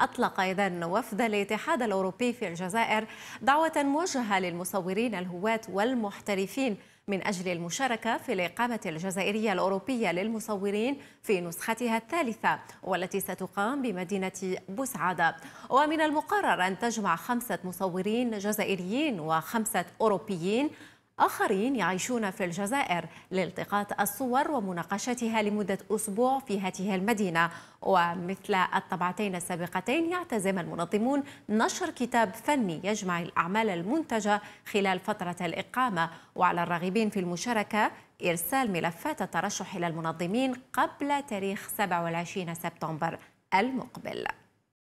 أطلق إذا وفد الاتحاد الأوروبي في الجزائر دعوة موجهة للمصورين الهواة والمحترفين من أجل المشاركة في الإقامة الجزائرية الأوروبية للمصورين في نسختها الثالثة والتي ستقام بمدينة بوسعادة ومن المقرر أن تجمع خمسة مصورين جزائريين وخمسة أوروبيين آخرين يعيشون في الجزائر لالتقاط الصور ومناقشتها لمدة أسبوع في هذه المدينة ومثل الطبعتين السابقتين يعتزم المنظمون نشر كتاب فني يجمع الأعمال المنتجة خلال فترة الإقامة وعلى الراغبين في المشاركة إرسال ملفات الترشح إلى المنظمين قبل تاريخ 27 سبتمبر المقبل